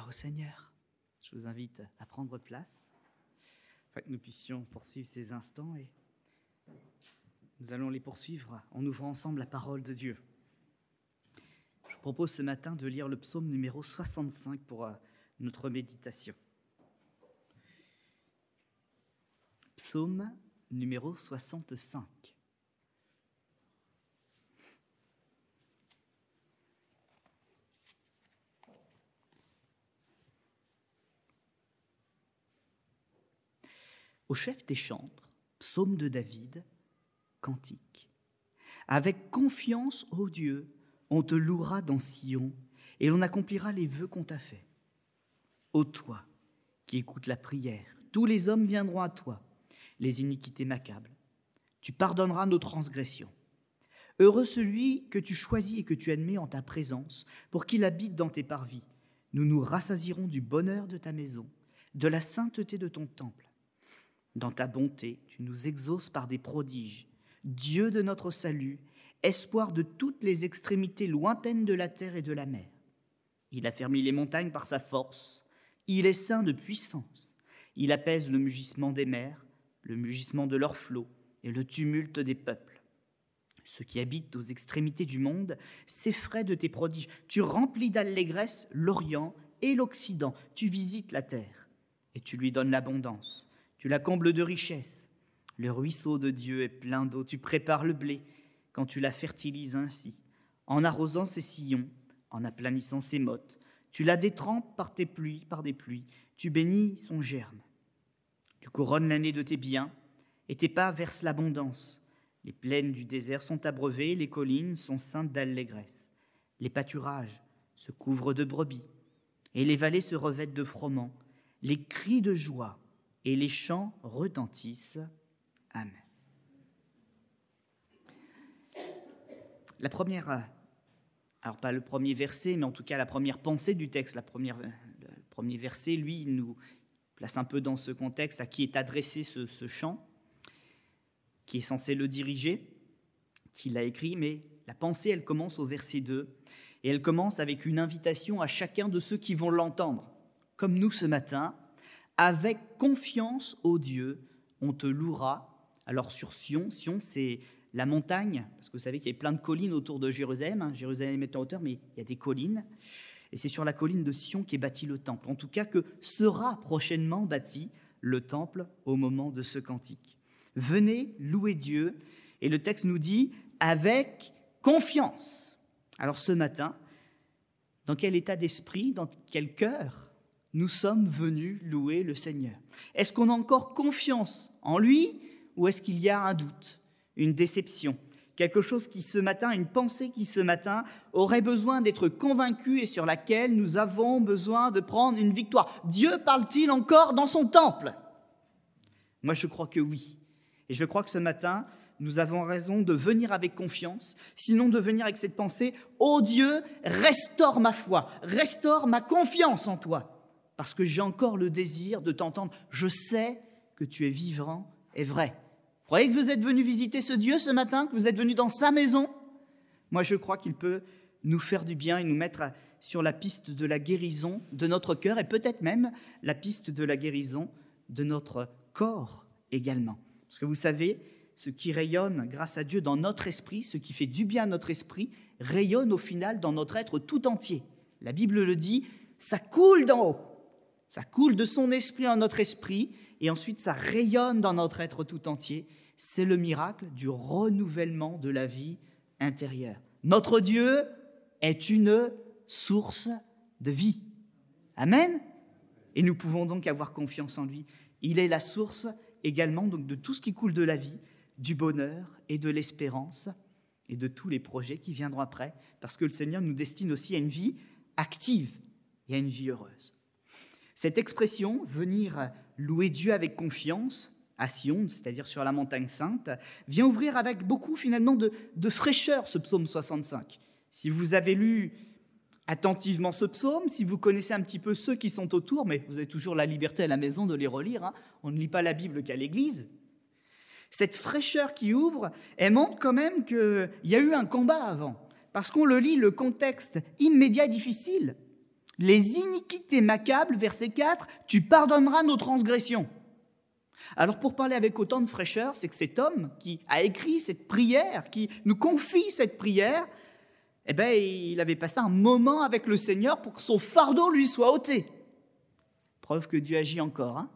au Seigneur. Je vous invite à prendre place afin que nous puissions poursuivre ces instants et nous allons les poursuivre en ouvrant ensemble la parole de Dieu. Je vous propose ce matin de lire le psaume numéro 65 pour euh, notre méditation. Psaume numéro 65. au chef des chantres, psaume de David, cantique. Avec confiance, ô Dieu, on te louera dans Sion et l'on accomplira les vœux qu'on t'a faits. Ô toi qui écoutes la prière, tous les hommes viendront à toi, les iniquités m'accablent. Tu pardonneras nos transgressions. Heureux celui que tu choisis et que tu admets en ta présence, pour qu'il habite dans tes parvis. Nous nous rassasirons du bonheur de ta maison, de la sainteté de ton temple. Dans ta bonté, tu nous exauces par des prodiges. Dieu de notre salut, espoir de toutes les extrémités lointaines de la terre et de la mer. Il a affermit les montagnes par sa force. Il est saint de puissance. Il apaise le mugissement des mers, le mugissement de leurs flots et le tumulte des peuples. Ceux qui habitent aux extrémités du monde s'effraient de tes prodiges. Tu remplis d'allégresse l'Orient et l'Occident. Tu visites la terre et tu lui donnes l'abondance. Tu la combles de richesses. Le ruisseau de Dieu est plein d'eau. Tu prépares le blé quand tu la fertilises ainsi. En arrosant ses sillons, en aplanissant ses mottes, tu la détrempes par tes pluies, par des pluies. Tu bénis son germe. Tu couronnes l'année de tes biens et tes pas versent l'abondance. Les plaines du désert sont abreuvées, les collines sont saintes d'allégresse. Les pâturages se couvrent de brebis et les vallées se revêtent de froment. Les cris de joie et les chants retentissent. Amen. La première, euh, alors pas le premier verset, mais en tout cas la première pensée du texte, la première, euh, le premier verset, lui, nous place un peu dans ce contexte à qui est adressé ce, ce chant, qui est censé le diriger, qui l'a écrit, mais la pensée, elle commence au verset 2, et elle commence avec une invitation à chacun de ceux qui vont l'entendre. Comme nous ce matin, avec confiance, au Dieu, on te louera. Alors sur Sion, Sion c'est la montagne, parce que vous savez qu'il y a plein de collines autour de Jérusalem. Hein. Jérusalem est en hauteur, mais il y a des collines. Et c'est sur la colline de Sion qu'est bâti le temple. En tout cas, que sera prochainement bâti le temple au moment de ce cantique. Venez louer Dieu. Et le texte nous dit avec confiance. Alors ce matin, dans quel état d'esprit, dans quel cœur nous sommes venus louer le Seigneur Est-ce qu'on a encore confiance en lui ou est-ce qu'il y a un doute, une déception quelque chose qui ce matin, une pensée qui ce matin aurait besoin d'être convaincue et sur laquelle nous avons besoin de prendre une victoire. Dieu parle-t-il encore dans son temple Moi je crois que oui. Et je crois que ce matin, nous avons raison de venir avec confiance, sinon de venir avec cette pensée, ô oh Dieu, restaure ma foi, restaure ma confiance en toi parce que j'ai encore le désir de t'entendre. Je sais que tu es vivant et vrai. Vous croyez que vous êtes venu visiter ce Dieu ce matin, que vous êtes venu dans sa maison Moi, je crois qu'il peut nous faire du bien et nous mettre sur la piste de la guérison de notre cœur et peut-être même la piste de la guérison de notre corps également. Parce que vous savez, ce qui rayonne grâce à Dieu dans notre esprit, ce qui fait du bien à notre esprit, rayonne au final dans notre être tout entier. La Bible le dit, ça coule d'en haut. Ça coule de son esprit en notre esprit et ensuite ça rayonne dans notre être tout entier. C'est le miracle du renouvellement de la vie intérieure. Notre Dieu est une source de vie. Amen. Et nous pouvons donc avoir confiance en lui. Il est la source également donc de tout ce qui coule de la vie, du bonheur et de l'espérance et de tous les projets qui viendront après, parce que le Seigneur nous destine aussi à une vie active et à une vie heureuse. Cette expression, venir louer Dieu avec confiance, à Sion, c'est-à-dire sur la montagne sainte, vient ouvrir avec beaucoup finalement de, fraîcheur ce psaume 65. Si vous avez lu attentivement ce psaume, si vous connaissez un petit peu ceux qui sont autour, mais vous avez toujours la liberté à la maison de les relire, hein, on ne lit pas la Bible qu'à l'église. Cette fraîcheur qui ouvre, elle montre quand même qu'il y a eu un combat avant, parce qu'on le lit, le contexte immédiat difficile, les iniquités macables, verset 4, tu pardonneras nos transgressions. Alors pour parler avec autant de fraîcheur, c'est que cet homme qui a écrit cette prière, qui nous confie cette prière, eh bien, il avait passé un moment avec le Seigneur pour que son fardeau lui soit ôté. Preuve que Dieu agit encore. Hein.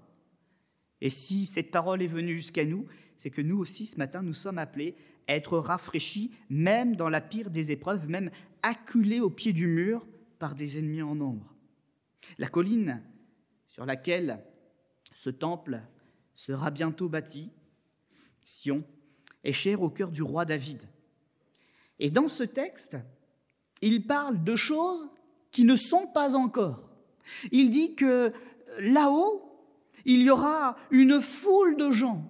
Et si cette parole est venue jusqu'à nous, c'est que nous aussi, ce matin, nous sommes appelés à être rafraîchis, même dans la pire des épreuves, même acculés au pied du mur, par des ennemis en nombre. La colline sur laquelle ce temple sera bientôt bâti, Sion, est chère au cœur du roi David. Et dans ce texte, il parle de choses qui ne sont pas encore. Il dit que là-haut, il y aura une foule de gens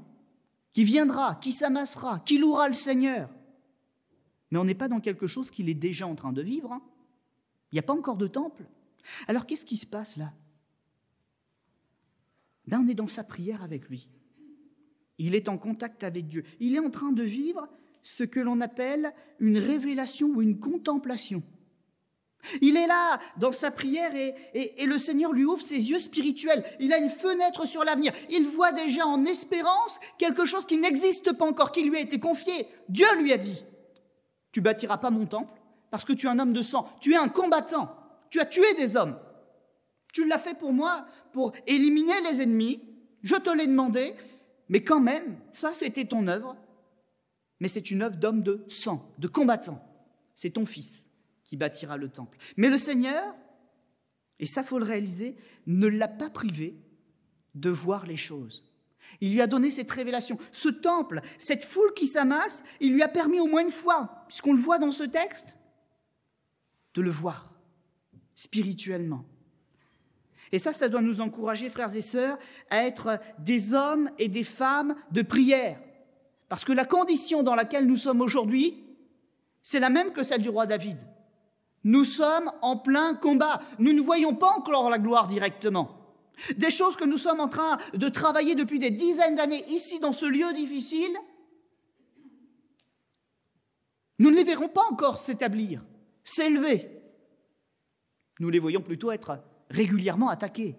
qui viendra, qui s'amassera, qui louera le Seigneur. Mais on n'est pas dans quelque chose qu'il est déjà en train de vivre. Hein. Il n'y a pas encore de temple. Alors qu'est-ce qui se passe là ben, on est dans sa prière avec lui. Il est en contact avec Dieu. Il est en train de vivre ce que l'on appelle une révélation ou une contemplation. Il est là dans sa prière et, et, le Seigneur lui ouvre ses yeux spirituels. Il a une fenêtre sur l'avenir. Il voit déjà en espérance quelque chose qui n'existe pas encore, qui lui a été confié. Dieu lui a dit, tu bâtiras pas mon temple, parce que tu es un homme de sang, tu es un combattant, tu as tué des hommes. Tu l'as fait pour moi, pour éliminer les ennemis, je te l'ai demandé, mais quand même, ça c'était ton œuvre, mais c'est une œuvre d'homme de sang, de combattant. C'est ton fils qui bâtira le temple. Mais le Seigneur, et ça faut le réaliser, ne l'a pas privé de voir les choses. Il lui a donné cette révélation. Ce temple, cette foule qui s'amasse, il lui a permis au moins une fois, puisqu'on le voit dans ce texte, de le voir spirituellement. Et ça, ça doit nous encourager, frères et sœurs, à être des hommes et des femmes de prière. Parce que la condition dans laquelle nous sommes aujourd'hui, c'est la même que celle du roi David. Nous sommes en plein combat. Nous ne voyons pas encore la gloire directement. Des choses que nous sommes en train de travailler depuis des dizaines d'années ici dans ce lieu difficile, nous ne les verrons pas encore s'établir s'élever. Nous les voyons plutôt être régulièrement attaqués.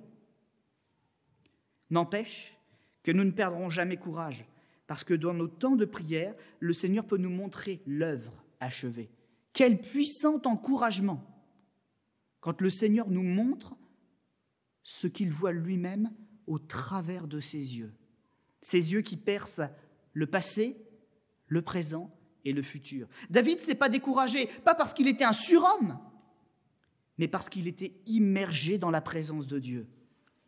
N'empêche que nous ne perdrons jamais courage, parce que dans nos temps de prière, le Seigneur peut nous montrer l'œuvre achevée. Quel puissant encouragement quand le Seigneur nous montre ce qu'il voit lui-même au travers de ses yeux. Ses yeux qui percent le passé, le présent et le futur. David s'est pas découragé, pas parce qu'il était un surhomme, mais parce qu'il était immergé dans la présence de Dieu.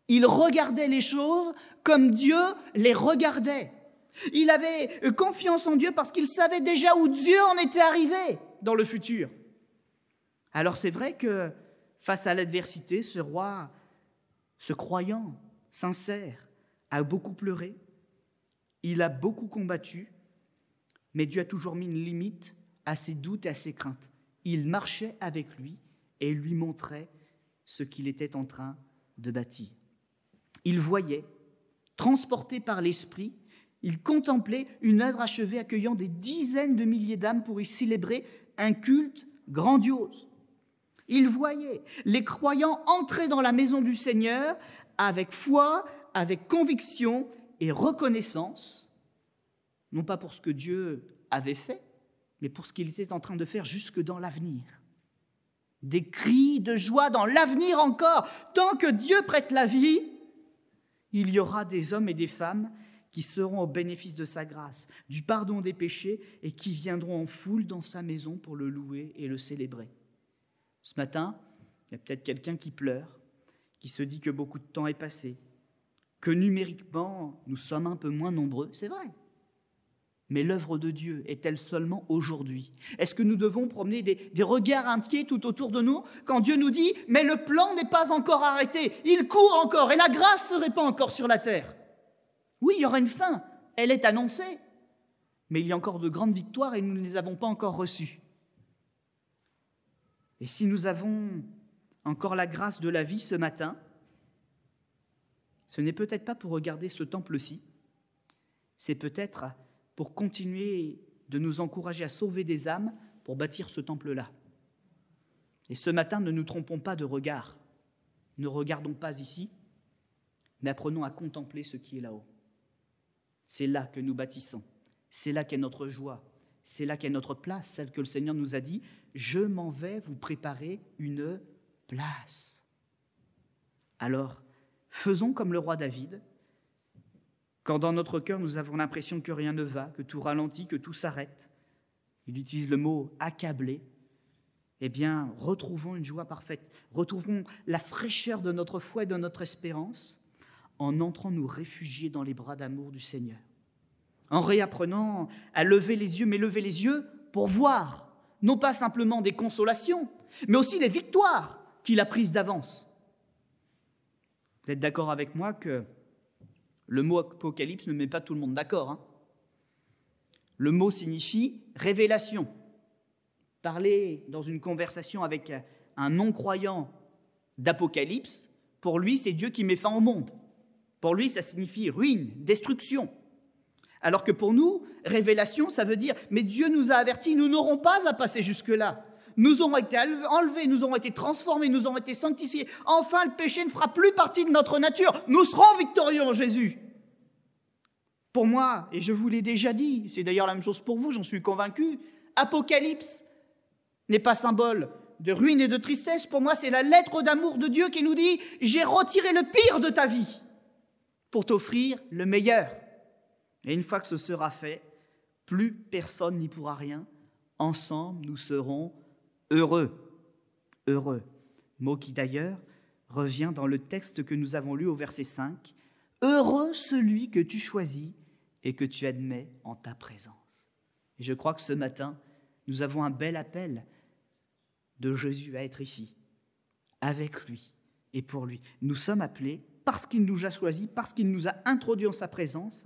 Il regardait les choses comme Dieu les regardait. Il avait confiance en Dieu parce qu'il savait déjà où Dieu en était arrivé dans le futur. Alors c'est vrai que face à l'adversité, ce roi, ce croyant, sincère, a beaucoup pleuré, il a beaucoup combattu, mais Dieu a toujours mis une limite à ses doutes et à ses craintes. Il marchait avec lui et lui montrait ce qu'il était en train de bâtir. Il voyait, transporté par l'Esprit, il contemplait une œuvre achevée accueillant des dizaines de milliers d'âmes pour y célébrer un culte grandiose. Il voyait les croyants entrer dans la maison du Seigneur avec foi, avec conviction et reconnaissance, non pas pour ce que Dieu avait fait, mais pour ce qu'il était en train de faire jusque dans l'avenir. Des cris de joie dans l'avenir encore. Tant que Dieu prête la vie, il y aura des hommes et des femmes qui seront au bénéfice de sa grâce, du pardon des péchés, et qui viendront en foule dans sa maison pour le louer et le célébrer. Ce matin, il y a peut-être quelqu'un qui pleure, qui se dit que beaucoup de temps est passé, que numériquement, nous sommes un peu moins nombreux, c'est vrai, mais l'œuvre de Dieu est-elle seulement aujourd'hui Est-ce que nous devons promener des, regards inquiets tout autour de nous quand Dieu nous dit ⁇ Mais le plan n'est pas encore arrêté, il court encore et la grâce se répand encore sur la terre ⁇ Oui, il y aura une fin, elle est annoncée. Mais il y a encore de grandes victoires et nous ne les avons pas encore reçues. Et si nous avons encore la grâce de la vie ce matin, ce n'est peut-être pas pour regarder ce temple-ci, c'est peut-être pour continuer de nous encourager à sauver des âmes pour bâtir ce temple-là. Et ce matin, ne nous trompons pas de regard. Ne regardons pas ici, mais apprenons à contempler ce qui est là-haut. C'est là que nous bâtissons. C'est là qu'est notre joie. C'est là qu'est notre place, celle que le Seigneur nous a dit, je m'en vais vous préparer une place. Alors, faisons comme le roi David, quand dans notre cœur, nous avons l'impression que rien ne va, que tout ralentit, que tout s'arrête, il utilise le mot accablé, eh bien, retrouvons une joie parfaite, retrouvons la fraîcheur de notre foi et de notre espérance en entrant nous réfugier dans les bras d'amour du Seigneur, en réapprenant à lever les yeux, mais lever les yeux pour voir, non pas simplement des consolations, mais aussi des victoires qu'il a prises d'avance. Vous êtes d'accord avec moi que le mot apocalypse ne met pas tout le monde d'accord. Hein. Le mot signifie révélation. Parler dans une conversation avec un non-croyant d'apocalypse, pour lui, c'est Dieu qui met fin au monde. Pour lui, ça signifie ruine, destruction. Alors que pour nous, révélation, ça veut dire, mais Dieu nous a avertis, nous n'aurons pas à passer jusque-là nous aurons été enlevés, nous aurons été transformés, nous aurons été sanctifiés. Enfin, le péché ne fera plus partie de notre nature. Nous serons victorieux en Jésus. Pour moi, et je vous l'ai déjà dit, c'est d'ailleurs la même chose pour vous, j'en suis convaincu, Apocalypse n'est pas symbole de ruine et de tristesse. Pour moi, c'est la lettre d'amour de Dieu qui nous dit, j'ai retiré le pire de ta vie pour t'offrir le meilleur. Et une fois que ce sera fait, plus personne n'y pourra rien. Ensemble, nous serons Heureux, heureux, mot qui d'ailleurs revient dans le texte que nous avons lu au verset 5. Heureux celui que tu choisis et que tu admets en ta présence. Et je crois que ce matin, nous avons un bel appel de Jésus à être ici, avec lui et pour lui. Nous sommes appelés, parce qu'il nous a choisis, parce qu'il nous a introduits en sa présence,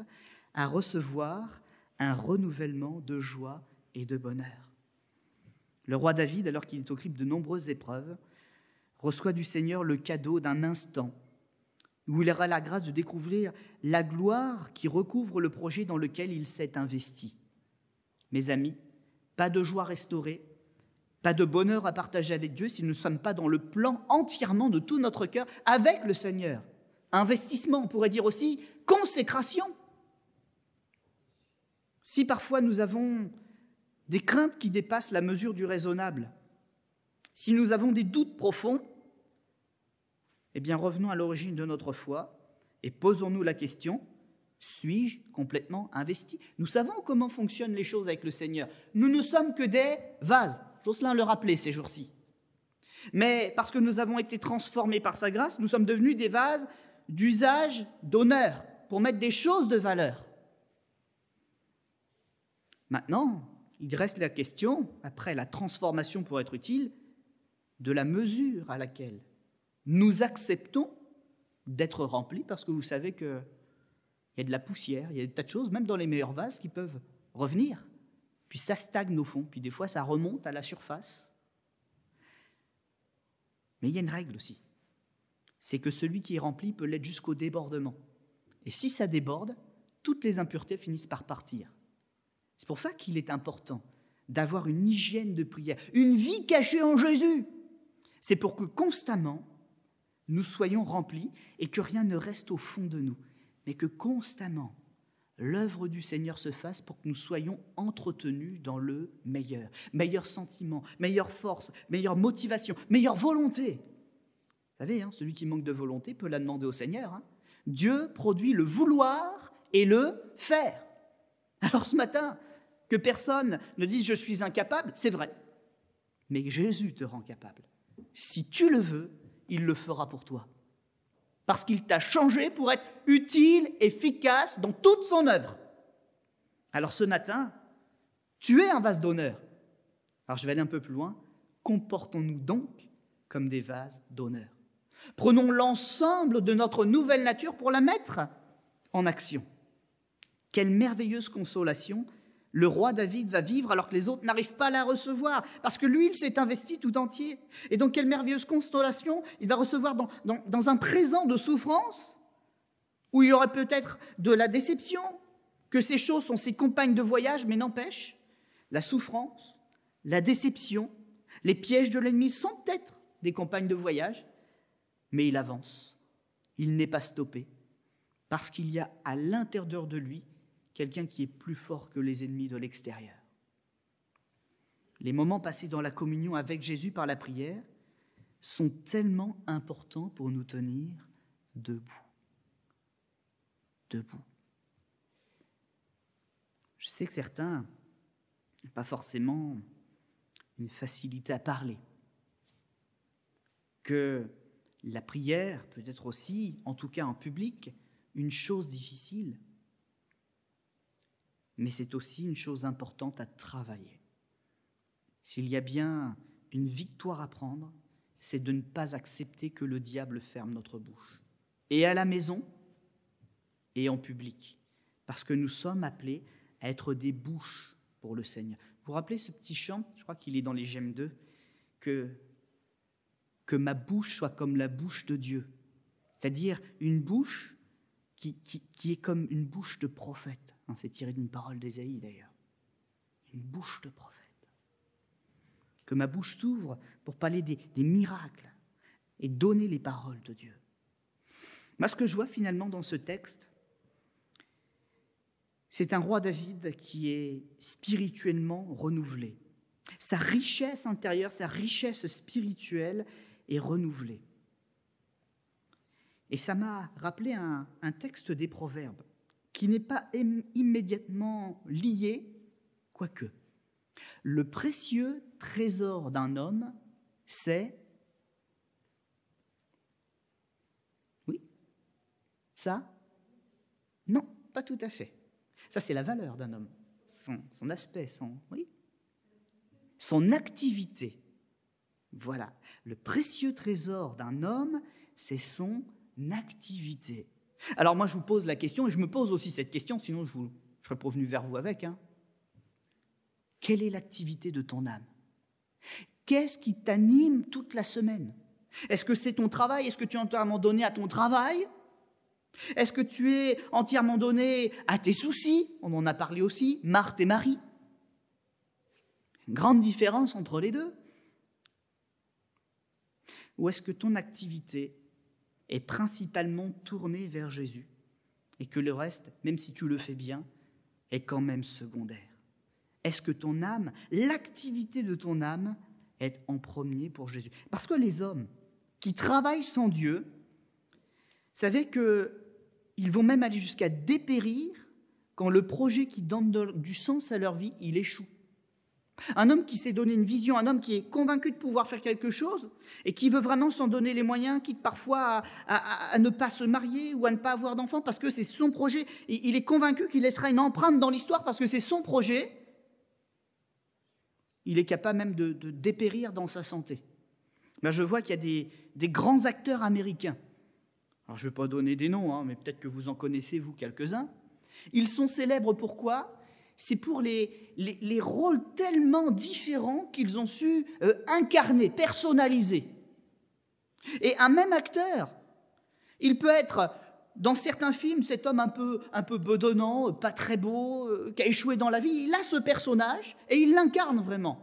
à recevoir un renouvellement de joie et de bonheur. Le roi David, alors qu'il est au de nombreuses épreuves, reçoit du Seigneur le cadeau d'un instant où il aura la grâce de découvrir la gloire qui recouvre le projet dans lequel il s'est investi. Mes amis, pas de joie restaurée, pas de bonheur à partager avec Dieu si nous ne sommes pas dans le plan entièrement de tout notre cœur avec le Seigneur. Investissement, on pourrait dire aussi consécration. Si parfois nous avons des craintes qui dépassent la mesure du raisonnable. Si nous avons des doutes profonds, eh bien revenons à l'origine de notre foi et posons-nous la question, suis-je complètement investi Nous savons comment fonctionnent les choses avec le Seigneur. Nous ne sommes que des vases. Jocelyn le rappelait ces jours-ci. Mais parce que nous avons été transformés par sa grâce, nous sommes devenus des vases d'usage, d'honneur, pour mettre des choses de valeur. Maintenant, il reste la question, après la transformation pour être utile, de la mesure à laquelle nous acceptons d'être remplis, parce que vous savez qu'il y a de la poussière, il y a des tas de choses, même dans les meilleurs vases, qui peuvent revenir. Puis ça stagne au fond, puis des fois ça remonte à la surface. Mais il y a une règle aussi, c'est que celui qui est rempli peut l'être jusqu'au débordement. Et si ça déborde, toutes les impuretés finissent par partir. C'est pour ça qu'il est important d'avoir une hygiène de prière, une vie cachée en Jésus. C'est pour que constamment, nous soyons remplis et que rien ne reste au fond de nous, mais que constamment, l'œuvre du Seigneur se fasse pour que nous soyons entretenus dans le meilleur. Meilleur sentiment, meilleure force, meilleure motivation, meilleure volonté. Vous savez, hein, celui qui manque de volonté peut la demander au Seigneur. Hein. Dieu produit le vouloir et le faire. Alors ce matin, que personne ne dise je suis incapable, c'est vrai. Mais Jésus te rend capable. Si tu le veux, il le fera pour toi. Parce qu'il t'a changé pour être utile, efficace dans toute son œuvre. Alors ce matin, tu es un vase d'honneur. Alors je vais aller un peu plus loin. Comportons-nous donc comme des vases d'honneur. Prenons l'ensemble de notre nouvelle nature pour la mettre en action. Quelle merveilleuse consolation le roi David va vivre alors que les autres n'arrivent pas à la recevoir, parce que lui, il s'est investi tout entier. Et donc, quelle merveilleuse constellation il va recevoir dans, dans un présent de souffrance, où il y aurait peut-être de la déception, que ces choses sont ses compagnes de voyage, mais n'empêche, la souffrance, la déception, les pièges de l'ennemi sont peut-être des compagnes de voyage, mais il avance, il n'est pas stoppé, parce qu'il y a à l'intérieur de lui quelqu'un qui est plus fort que les ennemis de l'extérieur. Les moments passés dans la communion avec Jésus par la prière sont tellement importants pour nous tenir debout. Debout. Je sais que certains n'ont pas forcément une facilité à parler, que la prière peut être aussi, en tout cas en public, une chose difficile mais c'est aussi une chose importante à travailler. S'il y a bien une victoire à prendre, c'est de ne pas accepter que le diable ferme notre bouche, et à la maison, et en public, parce que nous sommes appelés à être des bouches pour le Seigneur. Vous vous rappelez ce petit chant, je crois qu'il est dans les Gèmes 2, que, que ma bouche soit comme la bouche de Dieu, c'est-à-dire une bouche qui, est comme une bouche de prophète. Hein, c'est tiré d'une parole d'Ésaïe d'ailleurs. Une bouche de prophète. Que ma bouche s'ouvre pour parler des, miracles et donner les paroles de Dieu. ce que je vois finalement dans ce texte, c'est un roi David qui est spirituellement renouvelé. Sa richesse intérieure, sa richesse spirituelle est renouvelée. Et ça m'a rappelé un, texte des Proverbes qui n'est pas immédiatement lié, quoique. Le précieux trésor d'un homme, c'est... Oui Ça Non, pas tout à fait. Ça, c'est la valeur d'un homme, son, son, aspect, son... Oui Son activité. Voilà. Le précieux trésor d'un homme, c'est son activité. Alors moi, je vous pose la question, et je me pose aussi cette question, sinon je, vous, je serais provenu vers vous avec. Hein. Quelle est l'activité de ton âme Qu'est-ce qui t'anime toute la semaine Est-ce que c'est ton travail Est-ce que tu es entièrement donné à ton travail Est-ce que tu es entièrement donné à tes soucis On en a parlé aussi, Marthe et Marie. grande différence entre les deux. Ou est-ce que ton activité est principalement tourné vers Jésus et que le reste, même si tu le fais bien, est quand même secondaire Est-ce que ton âme, l'activité de ton âme, est en premier pour Jésus Parce que les hommes qui travaillent sans Dieu, savez qu'ils vont même aller jusqu'à dépérir quand le projet qui donne du sens à leur vie, il échoue. Un homme qui s'est donné une vision, un homme qui est convaincu de pouvoir faire quelque chose et qui veut vraiment s'en donner les moyens, quitte parfois à, ne pas se marier ou à ne pas avoir d'enfants parce que c'est son projet. Et il est convaincu qu'il laissera une empreinte dans l'histoire parce que c'est son projet. Il est capable même de, dépérir dans sa santé. Ben je vois qu'il y a des, grands acteurs américains. Alors je ne vais pas donner des noms, hein, mais peut-être que vous en connaissez, vous, quelques-uns. Ils sont célèbres pourquoi c'est pour les, rôles tellement différents qu'ils ont su euh, incarner, personnaliser. Et un même acteur, il peut être, dans certains films, cet homme un peu, un peu bedonnant, pas très beau, euh, qui a échoué dans la vie, il a ce personnage et il l'incarne vraiment.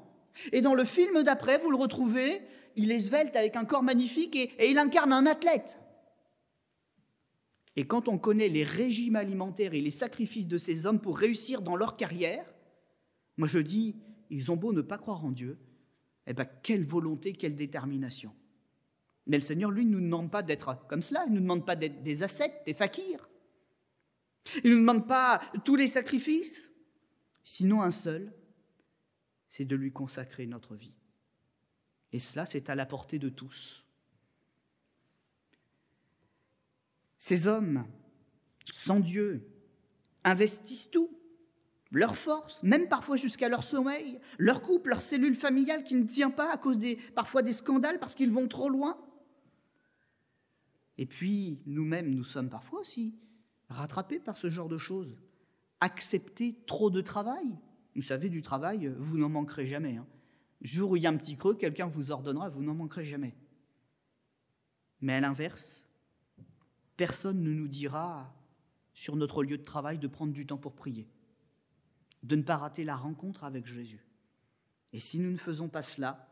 Et dans le film d'après, vous le retrouvez, il est svelte avec un corps magnifique et il incarne un athlète. Et quand on connaît les régimes alimentaires et les sacrifices de ces hommes pour réussir dans leur carrière, moi je dis, ils ont beau ne pas croire en Dieu, eh bien quelle volonté, quelle détermination. Mais le Seigneur, lui, ne nous demande pas d'être comme cela, il ne nous demande pas d'être des ascètes, des fakirs. Il ne nous demande pas tous les sacrifices, sinon un seul, c'est de lui consacrer notre vie. Et cela, c'est à la portée de tous. Ces hommes, sans Dieu, investissent tout, leur force, même parfois jusqu'à leur sommeil, leur couple, leur cellule familiale qui ne tient pas à cause des, parfois des scandales parce qu'ils vont trop loin. Et puis, nous-mêmes, nous sommes parfois aussi rattrapés par ce genre de choses. Accepter trop de travail. Vous savez, du travail, vous n'en manquerez jamais. Le hein. Jour où il y a un petit creux, quelqu'un vous ordonnera, vous n'en manquerez jamais. Mais à l'inverse, Personne ne nous dira sur notre lieu de travail de prendre du temps pour prier, de ne pas rater la rencontre avec Jésus. Et si nous ne faisons pas cela,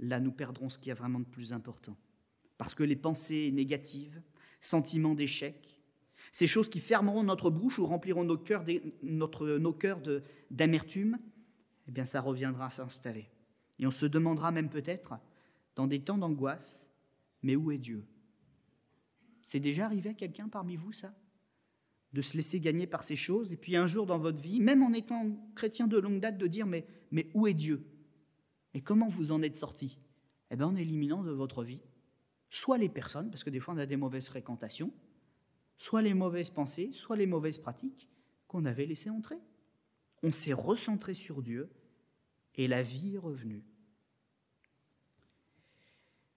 là nous perdrons ce qui est vraiment de plus important. Parce que les pensées négatives, sentiments d'échec, ces choses qui fermeront notre bouche ou rempliront nos cœurs, d'amertume, eh bien ça reviendra s'installer. Et on se demandera même peut-être, dans des temps d'angoisse, mais où est Dieu c'est déjà arrivé à quelqu'un parmi vous, ça De se laisser gagner par ces choses, et puis un jour dans votre vie, même en étant chrétien de longue date, de dire Mais, mais où est Dieu Et comment vous en êtes sorti Eh bien, en éliminant de votre vie soit les personnes, parce que des fois on a des mauvaises fréquentations, soit les mauvaises pensées, soit les mauvaises pratiques qu'on avait laissées entrer. On s'est recentré sur Dieu et la vie est revenue.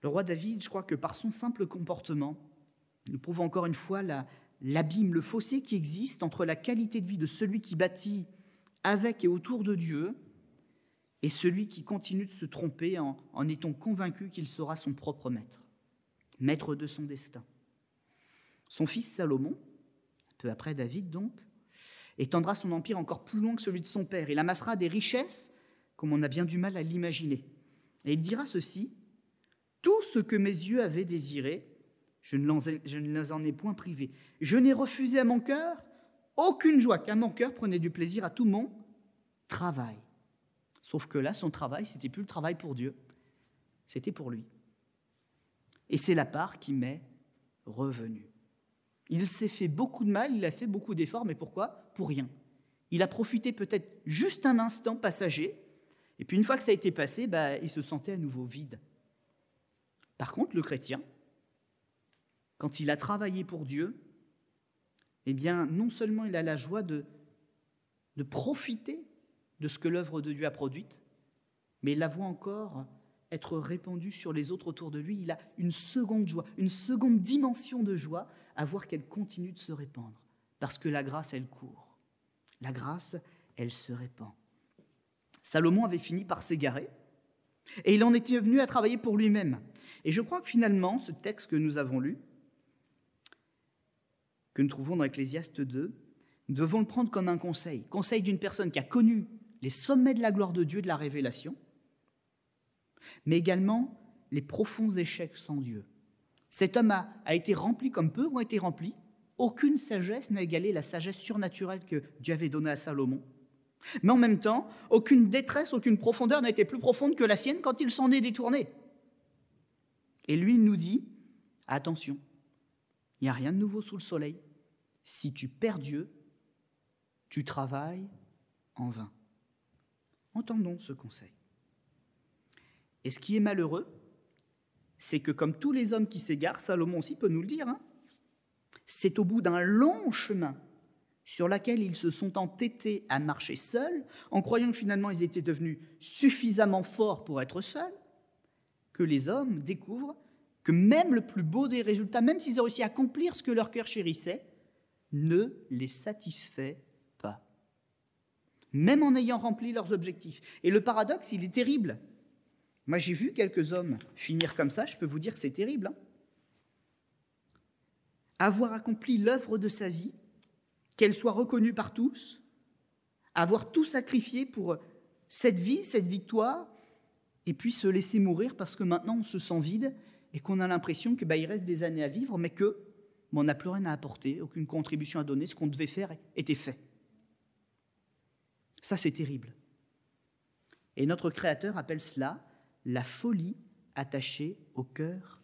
Le roi David, je crois que par son simple comportement, nous prouvons encore une fois l'abîme, le fossé qui existe entre la qualité de vie de celui qui bâtit avec et autour de Dieu et celui qui continue de se tromper en, étant convaincu qu'il sera son propre maître, maître de son destin. Son fils Salomon, peu après David donc, étendra son empire encore plus loin que celui de son père. Il amassera des richesses comme on a bien du mal à l'imaginer. Et il dira ceci, Tout ce que mes yeux avaient désiré, je ne, je les en ai point privés. Je n'ai refusé à mon cœur aucune joie, car mon cœur prenait du plaisir à tout mon travail. Sauf que là, son travail, c'était plus le travail pour Dieu, c'était pour lui. Et c'est la part qui m'est revenue. Il s'est fait beaucoup de mal, il a fait beaucoup d'efforts, mais pourquoi Pour rien. Il a profité peut-être juste un instant passager, et puis une fois que ça a été passé, bah, il se sentait à nouveau vide. Par contre, le chrétien, quand il a travaillé pour Dieu, eh bien, non seulement il a la joie de, de profiter de ce que l'œuvre de Dieu a produite, mais il la voit encore être répandue sur les autres autour de lui. Il a une seconde joie, une seconde dimension de joie à voir qu'elle continue de se répandre, parce que la grâce, elle court. La grâce, elle se répand. Salomon avait fini par s'égarer, et il en était venu à travailler pour lui-même. Et je crois que finalement, ce texte que nous avons lu, que nous trouvons dans Ecclésiaste 2, nous devons le prendre comme un conseil, conseil d'une personne qui a connu les sommets de la gloire de Dieu, de la révélation, mais également les profonds échecs sans Dieu. Cet homme a, été rempli comme peu ont été remplis. Aucune sagesse n'a égalé la sagesse surnaturelle que Dieu avait donnée à Salomon. Mais en même temps, aucune détresse, aucune profondeur n'a été plus profonde que la sienne quand il s'en est détourné. Et lui nous dit, attention, il n'y a rien de nouveau sous le soleil. Si tu perds Dieu, tu travailles en vain. Entendons ce conseil. Et ce qui est malheureux, c'est que comme tous les hommes qui s'égarent, Salomon aussi peut nous le dire, hein, c'est au bout d'un long chemin sur lequel ils se sont entêtés à marcher seuls, en croyant que finalement ils étaient devenus suffisamment forts pour être seuls, que les hommes découvrent même le plus beau des résultats, même s'ils ont réussi à accomplir ce que leur cœur chérissait, ne les satisfait pas. Même en ayant rempli leurs objectifs. Et le paradoxe, il est terrible. Moi, j'ai vu quelques hommes finir comme ça, je peux vous dire que c'est terrible. Hein. avoir accompli l'œuvre de sa vie, qu'elle soit reconnue par tous, avoir tout sacrifié pour cette vie, cette victoire, et puis se laisser mourir parce que maintenant on se sent vide et qu'on a l'impression qu'il bah, reste des années à vivre, mais que on n'a plus rien à apporter, aucune contribution à donner, ce qu'on devait faire était fait. Ça, c'est terrible. Et notre Créateur appelle cela la folie attachée au cœur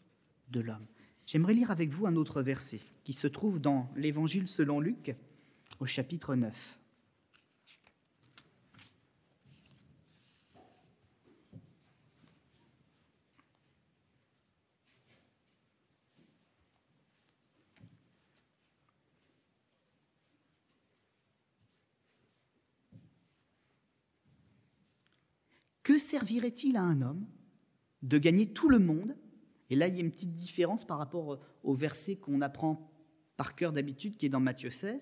de l'homme. J'aimerais lire avec vous un autre verset qui se trouve dans l'Évangile selon Luc au chapitre 9. servirait-il à un homme de gagner tout le monde Et là, il y a une petite différence par rapport euh, au verset qu'on apprend par cœur d'habitude qui est dans Matthieu 16.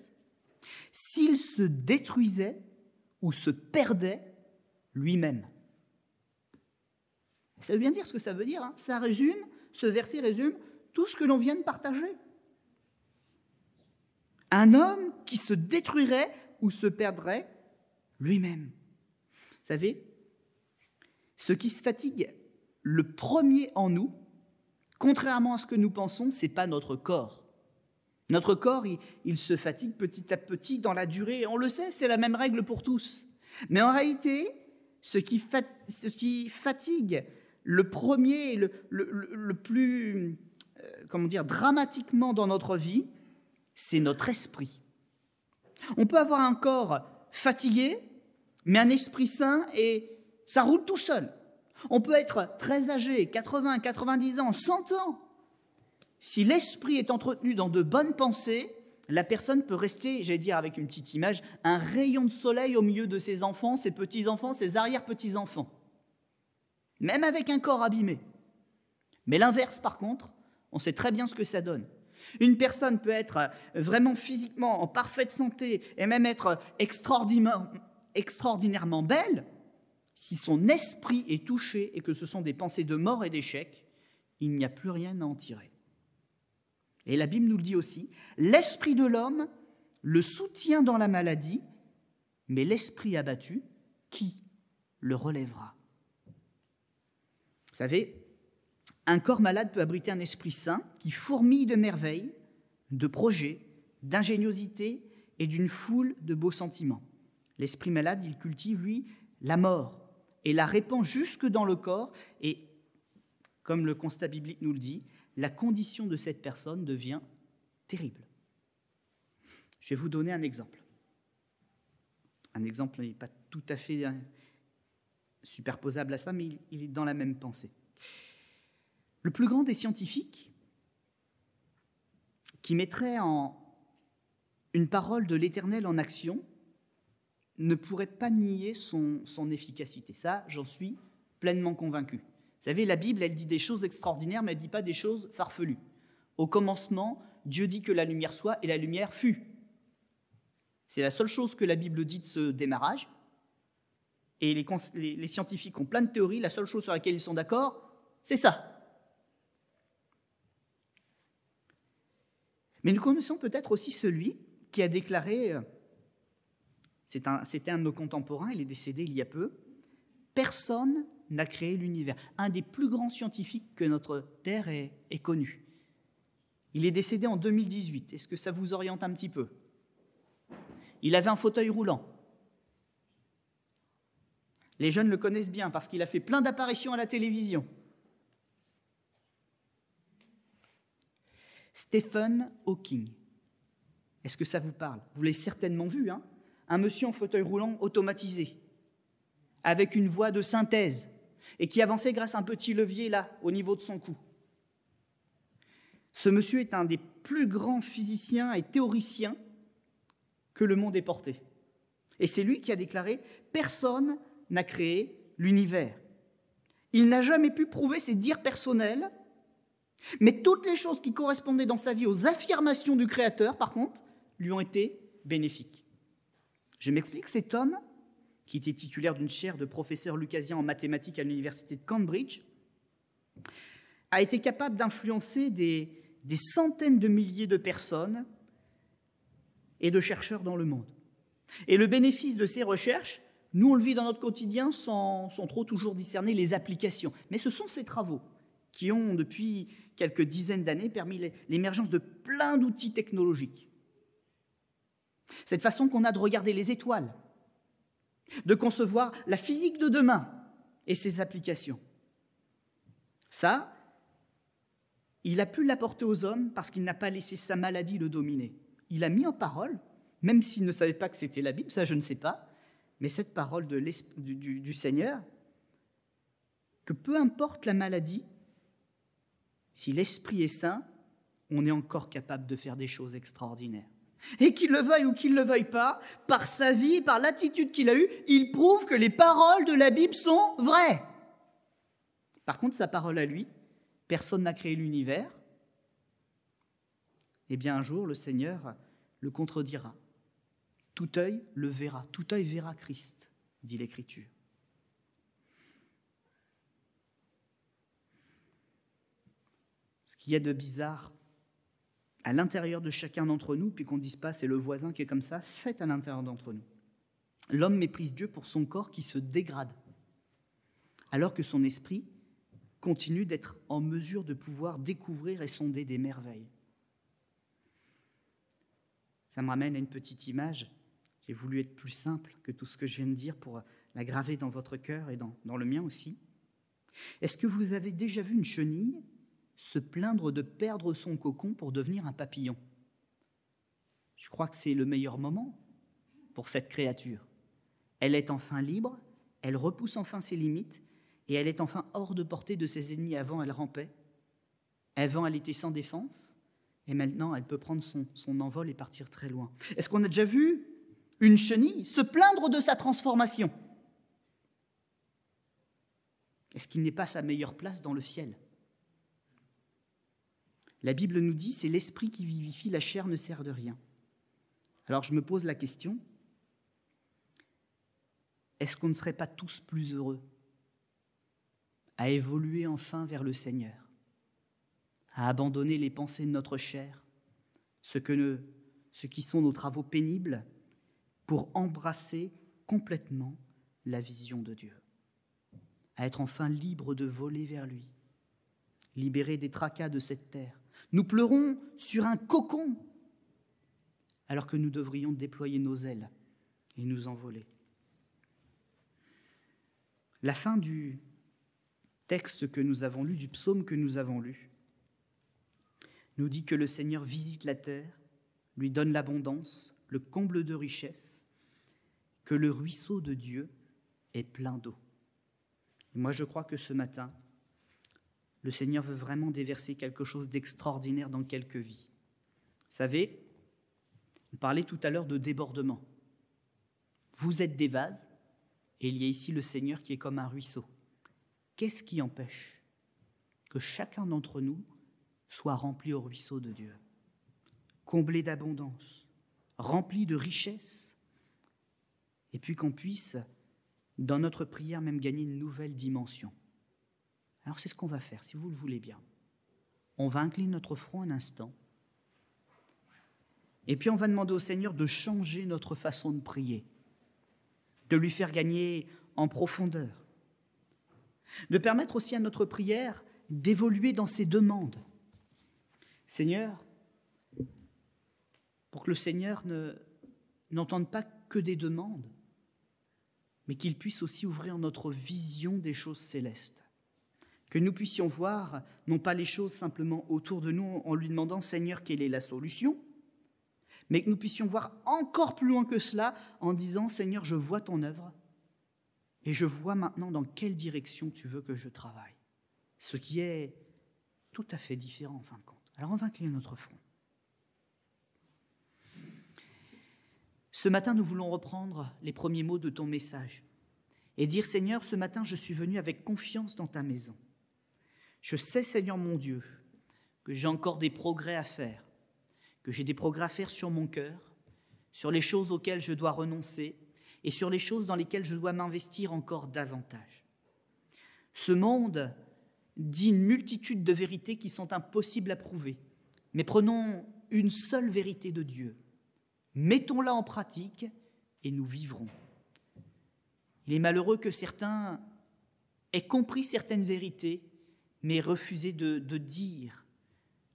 S'il se détruisait ou se perdait lui-même. Ça veut bien dire ce que ça veut dire. Hein. ça résume, ce verset résume tout ce que l'on vient de partager. Un homme qui se détruirait ou se perdrait lui-même. savez, ce qui se fatigue le premier en nous, contrairement à ce que nous pensons, ce n'est pas notre corps. Notre corps, il, se fatigue petit à petit dans la durée, on le sait, c'est la même règle pour tous. Mais en réalité, ce qui, fatigue le premier le, plus euh, comment dire, dramatiquement dans notre vie, c'est notre esprit. On peut avoir un corps fatigué, mais un esprit sain et ça roule tout seul. On peut être très âgé, 80, 90 ans, 100 ans. Si l'esprit est entretenu dans de bonnes pensées, la personne peut rester, j'allais dire avec une petite image, un rayon de soleil au milieu de ses enfants, ses petits-enfants, ses arrière-petits-enfants. Même avec un corps abîmé. Mais l'inverse, par contre, on sait très bien ce que ça donne. Une personne peut être euh, vraiment physiquement en parfaite santé et même être extraordinairement, extraordinairement belle, si son esprit est touché et que ce sont des pensées de mort et d'échec, il n'y a plus rien à en tirer. Et la Bible nous le dit aussi, l'esprit de l'homme le soutient dans la maladie, mais l'esprit abattu, qui le relèvera Vous savez, un corps malade peut abriter un esprit saint qui fourmille de merveilles, de projets, d'ingéniosité et d'une foule de beaux sentiments. L'esprit malade, il cultive, lui, la mort, et la répand jusque dans le corps. Et comme le constat biblique nous le dit, la condition de cette personne devient terrible. Je vais vous donner un exemple. Un exemple n'est pas tout à fait hein, superposable à ça, mais il est dans la même pensée. Le plus grand des scientifiques qui mettrait en une parole de l'Éternel en action ne pourrait pas nier son, efficacité. Ça, j'en suis pleinement convaincu. Vous savez, la Bible, elle dit des choses extraordinaires, mais elle ne dit pas des choses farfelues. Au commencement, Dieu dit que la lumière soit et la lumière fut. C'est la seule chose que la Bible dit de ce démarrage. Et les, les scientifiques ont plein de théories. La seule chose sur laquelle ils sont d'accord, c'est ça. Mais nous connaissons peut-être aussi celui qui a déclaré euh, c'était un, de nos contemporains, il est décédé il y a peu. Personne n'a créé l'univers. Un des plus grands scientifiques que notre Terre ait, ait connu. Il est décédé en 2018. Est-ce que ça vous oriente un petit peu Il avait un fauteuil roulant. Les jeunes le connaissent bien parce qu'il a fait plein d'apparitions à la télévision. Stephen Hawking. Est-ce que ça vous parle Vous l'avez certainement vu, hein un monsieur en fauteuil roulant automatisé, avec une voix de synthèse, et qui avançait grâce à un petit levier là, au niveau de son cou. Ce monsieur est un des plus grands physiciens et théoriciens que le monde ait porté. Et c'est lui qui a déclaré Personne n'a créé l'univers. Il n'a jamais pu prouver ses dires personnels, mais toutes les choses qui correspondaient dans sa vie aux affirmations du Créateur, par contre, lui ont été bénéfiques. Je m'explique, cet homme, qui était titulaire d'une chaire de professeur lucasien en mathématiques à l'université de Cambridge, a été capable d'influencer des, centaines de milliers de personnes et de chercheurs dans le monde. Et le bénéfice de ces recherches, nous on le vit dans notre quotidien sans, sans trop toujours discerner les applications. Mais ce sont ces travaux qui ont, depuis quelques dizaines d'années, permis l'émergence de plein d'outils technologiques cette façon qu'on a de regarder les étoiles, de concevoir la physique de demain et ses applications. Ça, il a pu l'apporter aux hommes parce qu'il n'a pas laissé sa maladie le dominer. Il a mis en parole, même s'il ne savait pas que c'était la Bible, ça je ne sais pas, mais cette parole de du, du, du Seigneur, que peu importe la maladie, si l'Esprit est saint, on est encore capable de faire des choses extraordinaires. Et qu'il le veuille ou qu'il ne le veuille pas, par sa vie, par l'attitude qu'il a eue, il prouve que les paroles de la Bible sont vraies. Par contre, sa parole à lui, personne n'a créé l'univers. Eh bien, un jour, le Seigneur le contredira. Tout œil le verra, tout œil verra Christ, dit l'Écriture. Ce qu'il y a de bizarre à l'intérieur de chacun d'entre nous, puis qu'on ne dise pas c'est le voisin qui est comme ça, c'est à l'intérieur d'entre nous. L'homme méprise Dieu pour son corps qui se dégrade, alors que son esprit continue d'être en mesure de pouvoir découvrir et sonder des merveilles. Ça me ramène à une petite image. J'ai voulu être plus simple que tout ce que je viens de dire pour la graver dans votre cœur et dans, dans le mien aussi. Est-ce que vous avez déjà vu une chenille se plaindre de perdre son cocon pour devenir un papillon. Je crois que c'est le meilleur moment pour cette créature. Elle est enfin libre, elle repousse enfin ses limites, et elle est enfin hors de portée de ses ennemis. Avant, elle rampait. Avant, elle était sans défense, et maintenant, elle peut prendre son, son envol et partir très loin. Est-ce qu'on a déjà vu une chenille se plaindre de sa transformation Est-ce qu'il n'est pas sa meilleure place dans le ciel la Bible nous dit, c'est l'esprit qui vivifie, la chair ne sert de rien. Alors je me pose la question, est-ce qu'on ne serait pas tous plus heureux à évoluer enfin vers le Seigneur, à abandonner les pensées de notre chair, ce, ce qui sont nos travaux pénibles, pour embrasser complètement la vision de Dieu, à être enfin libre de voler vers lui, libéré des tracas de cette terre, nous pleurons sur un cocon, alors que nous devrions déployer nos ailes et nous envoler. La fin du texte que nous avons lu, du psaume que nous avons lu, nous dit que le Seigneur visite la terre, lui donne l'abondance, le comble de richesse, que le ruisseau de Dieu est plein d'eau. Moi, je crois que ce matin, le Seigneur veut vraiment déverser quelque chose d'extraordinaire dans quelques vies. Vous savez, on parlait tout à l'heure de débordement. Vous êtes des vases, et il y a ici le Seigneur qui est comme un ruisseau. Qu'est-ce qui empêche que chacun d'entre nous soit rempli au ruisseau de Dieu, comblé d'abondance, rempli de richesses, et puis qu'on puisse, dans notre prière, même gagner une nouvelle dimension alors c'est ce qu'on va faire, si vous le voulez bien. On va incliner notre front un instant. Et puis on va demander au Seigneur de changer notre façon de prier, de lui faire gagner en profondeur, de permettre aussi à notre prière d'évoluer dans ses demandes. Seigneur, pour que le Seigneur n'entende pas que des demandes, mais qu'il puisse aussi ouvrir notre vision des choses célestes que nous puissions voir non pas les choses simplement autour de nous en lui demandant Seigneur quelle est la solution, mais que nous puissions voir encore plus loin que cela en disant Seigneur je vois ton œuvre et je vois maintenant dans quelle direction tu veux que je travaille. Ce qui est tout à fait différent en fin de compte. Alors on va incliner notre front. Ce matin, nous voulons reprendre les premiers mots de ton message et dire Seigneur, ce matin, je suis venu avec confiance dans ta maison. Je sais, Seigneur mon Dieu, que j'ai encore des progrès à faire, que j'ai des progrès à faire sur mon cœur, sur les choses auxquelles je dois renoncer et sur les choses dans lesquelles je dois m'investir encore davantage. Ce monde dit une multitude de vérités qui sont impossibles à prouver, mais prenons une seule vérité de Dieu, mettons-la en pratique et nous vivrons. Il est malheureux que certains aient compris certaines vérités mais refusaient de, de dire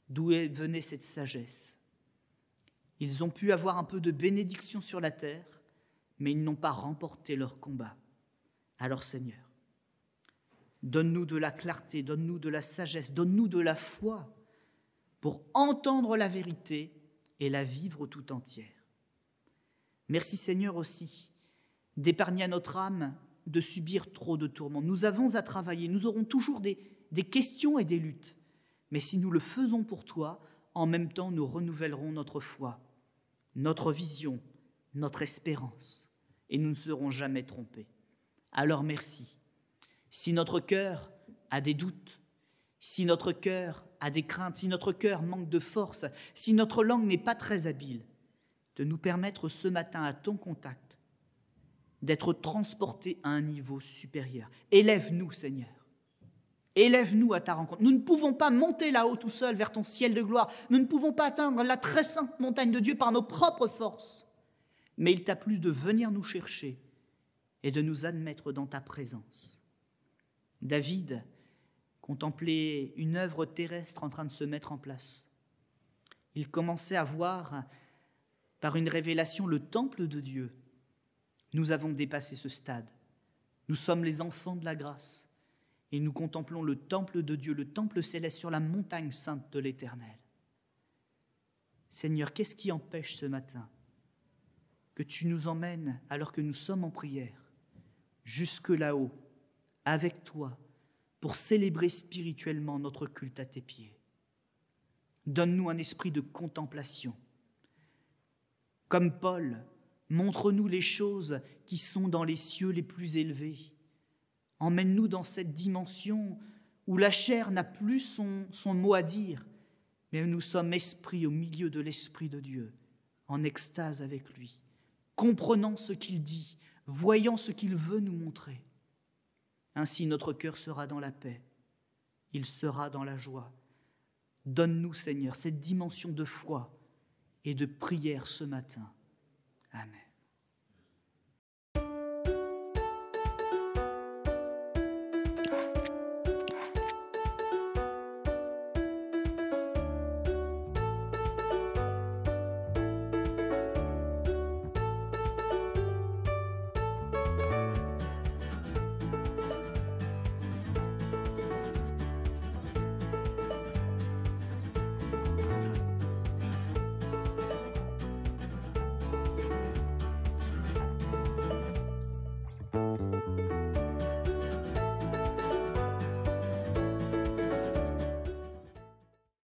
d'où venait cette sagesse. Ils ont pu avoir un peu de bénédiction sur la terre, mais ils n'ont pas remporté leur combat. Alors Seigneur, donne-nous de la clarté, donne-nous de la sagesse, donne-nous de la foi pour entendre la vérité et la vivre tout entière. Merci Seigneur aussi d'épargner à notre âme de subir trop de tourments. Nous avons à travailler, nous aurons toujours des, des questions et des luttes. Mais si nous le faisons pour toi, en même temps nous renouvellerons notre foi, notre vision, notre espérance, et nous ne serons jamais trompés. Alors merci. Si notre cœur a des doutes, si notre cœur a des craintes, si notre cœur manque de force, si notre langue n'est pas très habile, de nous permettre ce matin à ton contact d'être transportés à un niveau supérieur. Élève-nous, Seigneur. Élève-nous à ta rencontre. Nous ne pouvons pas monter là-haut tout seul vers ton ciel de gloire. Nous ne pouvons pas atteindre la très sainte montagne de Dieu par nos propres forces. Mais il t'a plu de venir nous chercher et de nous admettre dans ta présence. David contemplait une œuvre terrestre en train de se mettre en place. Il commençait à voir par une révélation le temple de Dieu. Nous avons dépassé ce stade. Nous sommes les enfants de la grâce et nous contemplons le temple de Dieu, le temple céleste sur la montagne sainte de l'Éternel. Seigneur, qu'est-ce qui empêche ce matin que tu nous emmènes, alors que nous sommes en prière, jusque là-haut, avec toi, pour célébrer spirituellement notre culte à tes pieds Donne-nous un esprit de contemplation. Comme Paul, montre-nous les choses qui sont dans les cieux les plus élevés Emmène-nous dans cette dimension où la chair n'a plus son, mot à dire, mais où nous sommes esprits au milieu de l'Esprit de Dieu, en extase avec lui, comprenant ce qu'il dit, voyant ce qu'il veut nous montrer. Ainsi notre cœur sera dans la paix, il sera dans la joie. Donne-nous, Seigneur, cette dimension de foi et de prière ce matin. Amen.